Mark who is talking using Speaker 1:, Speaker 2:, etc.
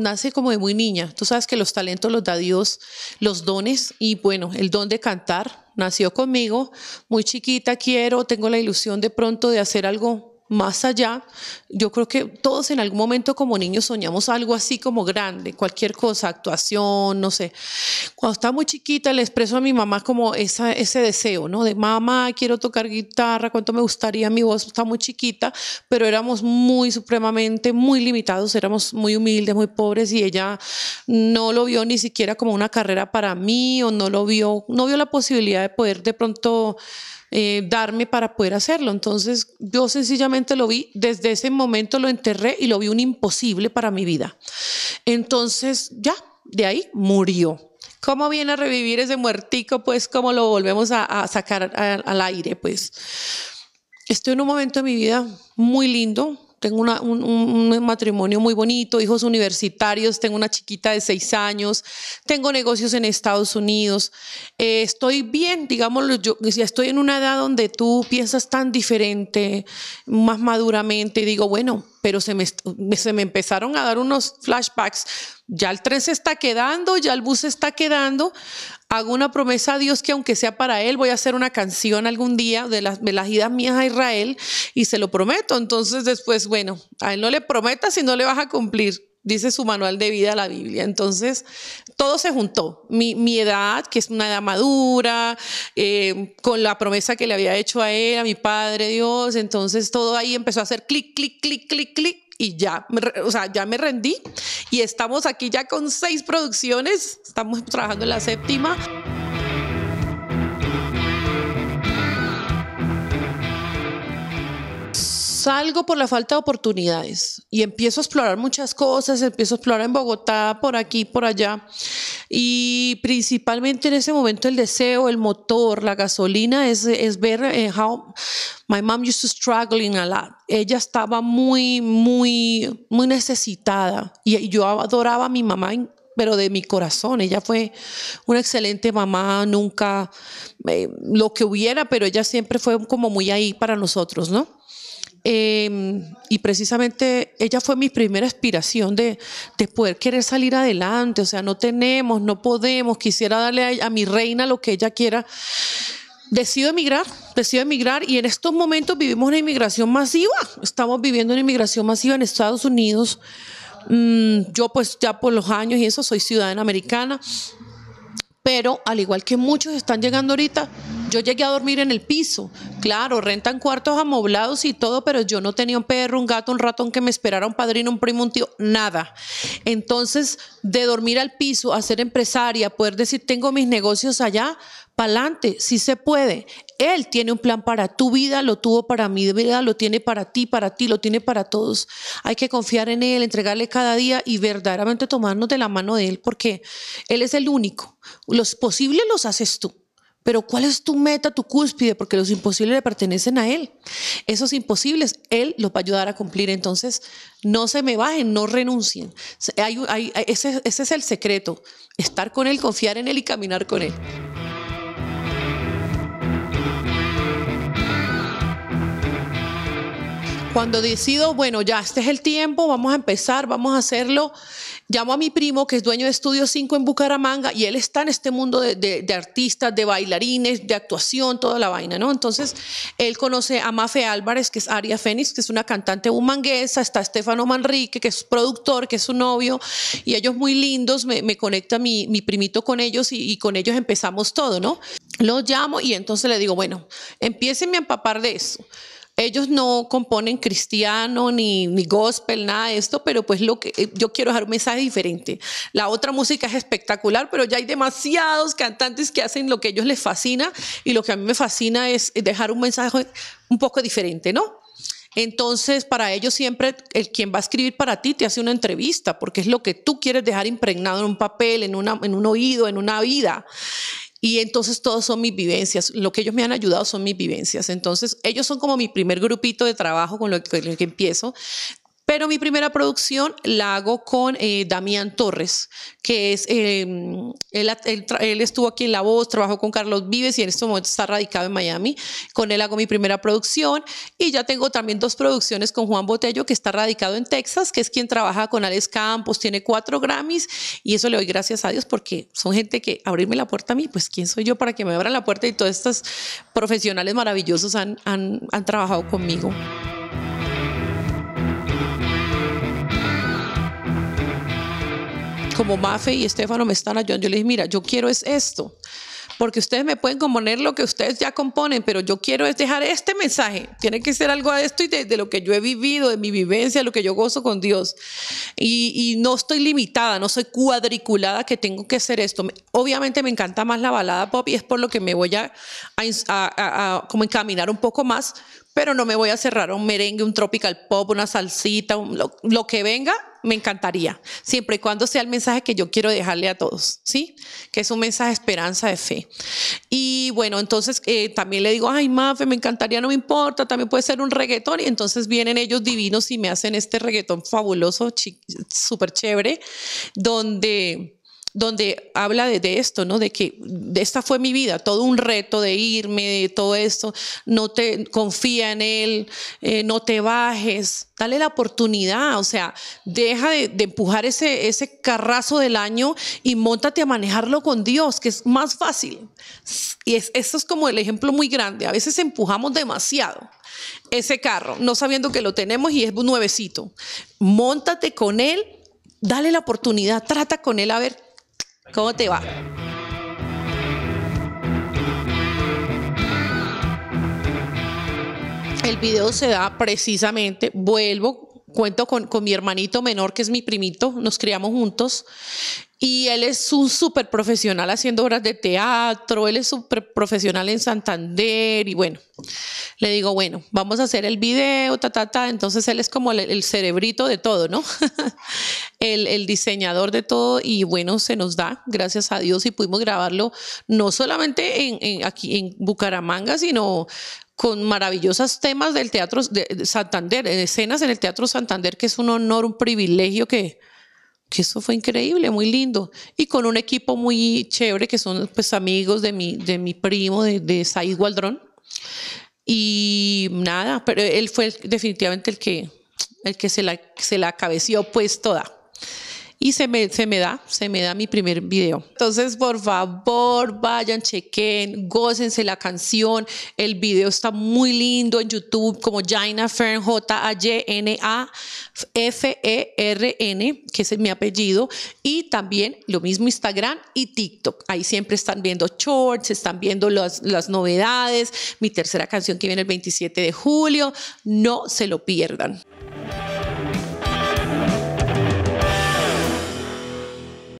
Speaker 1: nace como de muy niña. Tú sabes que los talentos los da Dios, los dones, y bueno, el don de cantar nació conmigo, muy chiquita quiero, tengo la ilusión de pronto de hacer algo más allá, yo creo que todos en algún momento como niños soñamos algo así como grande, cualquier cosa, actuación, no sé. Cuando estaba muy chiquita le expreso a mi mamá como ese deseo, ¿no? De mamá, quiero tocar guitarra, cuánto me gustaría, mi voz está muy chiquita, pero éramos muy supremamente, muy limitados, éramos muy humildes, muy pobres y ella no lo vio ni siquiera como una carrera para mí o no lo vio, no vio la posibilidad de poder de pronto eh, darme para poder hacerlo. Entonces yo sencillamente lo vi, desde ese momento lo enterré y lo vi un imposible para mi vida. Entonces ya, de ahí murió. ¿Cómo viene a revivir ese muertico? Pues cómo lo volvemos a, sacar al aire, pues. Estoy en un momento de mi vida muy lindo, tengo un, matrimonio muy bonito, hijos universitarios, tengo una chiquita de seis años, tengo negocios en Estados Unidos, eh, estoy bien, digámoslo, yo ya estoy en una edad donde tú piensas tan diferente, más maduramente, digo, bueno, pero se me, se me empezaron a dar unos flashbacks, ya el tren se está quedando, ya el bus se está quedando, hago una promesa a Dios que aunque sea para Él, voy a hacer una canción algún día de las, de idas mías a Israel y se lo prometo. Entonces después, bueno, a Él no le prometas si no le vas a cumplir dice su manual de vida la Biblia. Entonces, todo se juntó. Mi, edad, que es una edad madura, eh, con la promesa que le había hecho a él, a mi Padre Dios, entonces todo ahí empezó a hacer clic, clic, clic, clic, clic y ya, o sea, ya me rendí y estamos aquí ya con seis producciones, estamos trabajando en la séptima. salgo por la falta de oportunidades y empiezo a explorar muchas cosas, empiezo a explorar en Bogotá, por aquí, por allá. Y principalmente en ese momento el deseo, el motor, la gasolina es, es ver eh, how my mom used to struggling a lot. Ella estaba muy, muy, muy necesitada y, yo adoraba a mi mamá pero de mi corazón. Ella fue una excelente mamá, nunca eh, lo que hubiera, pero ella siempre fue como muy ahí para nosotros, ¿no? Em, y precisamente ella fue mi primera inspiración de, de, poder querer salir adelante, o sea, no tenemos, no podemos, quisiera darle a, mi reina lo que ella quiera. Decido emigrar, decido emigrar y en estos momentos vivimos una inmigración masiva, estamos viviendo una inmigración masiva en Estados Unidos. Mm, yo pues ya por los años y eso soy ciudadana americana, pero al igual que muchos están llegando ahorita, yo llegué a dormir en el piso, Claro, rentan cuartos amoblados y todo, pero yo no tenía un perro, un gato, un ratón que me esperara, un padrino, un primo, un tío, nada. Entonces, de dormir al piso, a ser empresaria, poder decir, tengo mis negocios allá, pa'lante, sí se puede. Él tiene un plan para tu vida, lo tuvo para mi vida, lo tiene para ti, para ti, lo tiene para todos. Hay que confiar en él, entregarle cada día y verdaderamente tomarnos de la mano de él, porque él es el único. Los posibles los haces tú. Pero ¿cuál es tu meta, tu cúspide? Porque los imposibles le pertenecen a Él. Esos imposibles, Él los va a ayudar a cumplir. Entonces, no se me bajen, no renuncien. ese es el secreto, estar con Él, confiar en Él y caminar con Él. Cuando decido, bueno, ya este es el tiempo, vamos a empezar, vamos a hacerlo, Llamo a mi primo, que es dueño de Estudio 5 en Bucaramanga, y él está en este mundo de, artistas, de bailarines, de actuación, toda la vaina, ¿no? Entonces, él conoce a Mafe Álvarez, que es Aria Fénix, que es una cantante humanguesa, está Estefano Manrique, que es productor, que es su novio, y ellos muy lindos, me, conecta mi, primito con ellos y, con ellos empezamos todo, ¿no? Los llamo y entonces le digo, bueno, empiecen a empapar de eso. Ellos no componen cristiano ni, ni gospel, nada de esto, pero pues lo que eh, yo quiero dejar un mensaje diferente. La otra música es espectacular, pero ya hay demasiados cantantes que hacen lo que a ellos les fascina y lo que a mí me fascina es dejar un mensaje un poco diferente, ¿no? Entonces, para ellos siempre el quien va a escribir para ti te hace una entrevista, porque es lo que tú quieres dejar impregnado en un papel, en, una, en un oído, en una vida. Y entonces todos son mis vivencias, lo que ellos me han ayudado son mis vivencias. Entonces ellos son como mi primer grupito de trabajo con lo que, que empiezo. Pero mi primera producción la hago con eh, Damián Torres, que es, eh, él, estuvo aquí en La Voz, trabajó con Carlos Vives y en este momento está radicado en Miami. Con él hago mi primera producción y ya tengo también dos producciones con Juan Botello, que está radicado en Texas, que es quien trabaja con Alex Campos, tiene cuatro Grammys y eso le doy gracias a Dios porque son gente que abrirme la puerta a mí, pues quién soy yo para que me abran la puerta y todos estos profesionales maravillosos han, han, han trabajado conmigo. como Mafe y Estefano me están ayudando, yo les dije, mira, yo quiero es esto, porque ustedes me pueden componer lo que ustedes ya componen, pero yo quiero es dejar este mensaje, tiene que ser algo de esto y de, lo que yo he vivido, de mi vivencia, lo que yo gozo con Dios. Y, no estoy limitada, no soy cuadriculada que tengo que hacer esto. Obviamente me encanta más la balada pop y es por lo que me voy a, como encaminar un poco más, pero no me voy a cerrar un merengue, un tropical pop, una salsita, lo, que venga, me encantaría, siempre y cuando sea el mensaje que yo quiero dejarle a todos, ¿sí? Que es un mensaje de esperanza, de fe. Y bueno, entonces eh, también le digo, ay, Mafe, me encantaría, no me importa, también puede ser un reggaetón. Y entonces vienen ellos divinos y me hacen este reggaetón fabuloso, súper chévere, donde donde habla de, esto, ¿no? De que esta fue mi vida, todo un reto de irme, de todo esto, no te confía en él, eh, no te bajes, dale la oportunidad, o sea, deja de, empujar ese, ese carrazo del año y montate a manejarlo con Dios, que es más fácil. Y es, esto es como el ejemplo muy grande, a veces empujamos demasiado ese carro, no sabiendo que lo tenemos y es un nuevecito. Montate con él. Dale la oportunidad, trata con él a ver ¿Cómo te va? El video se da precisamente, vuelvo cuento con, mi hermanito menor, que es mi primito, nos criamos juntos. Y él es un súper profesional haciendo obras de teatro, él es súper profesional en Santander. Y bueno, le digo, bueno, vamos a hacer el video, ta, ta, ta. Entonces él es como el, cerebrito de todo, ¿no? el, diseñador de todo. Y bueno, se nos da, gracias a Dios, y pudimos grabarlo no solamente en, aquí en Bucaramanga, sino con maravillosos temas del Teatro de Santander, escenas en el Teatro Santander, que es un honor, un privilegio que, eso fue increíble, muy lindo. Y con un equipo muy chévere, que son pues amigos de mi, de mi primo, de, de Said Gualdrón. Y nada, pero él fue definitivamente el que, el que se la, se la cabeció pues toda y se me, se me da, se me da mi primer video. Entonces, por favor, vayan, chequen, gócense la canción. El video está muy lindo en YouTube como Jaina Fern, J-A-Y-N-A-F-E-R-N, e que es mi apellido. Y también lo mismo Instagram y TikTok. Ahí siempre están viendo shorts, están viendo las, las novedades. Mi tercera canción que viene el 27 de julio. No se lo pierdan.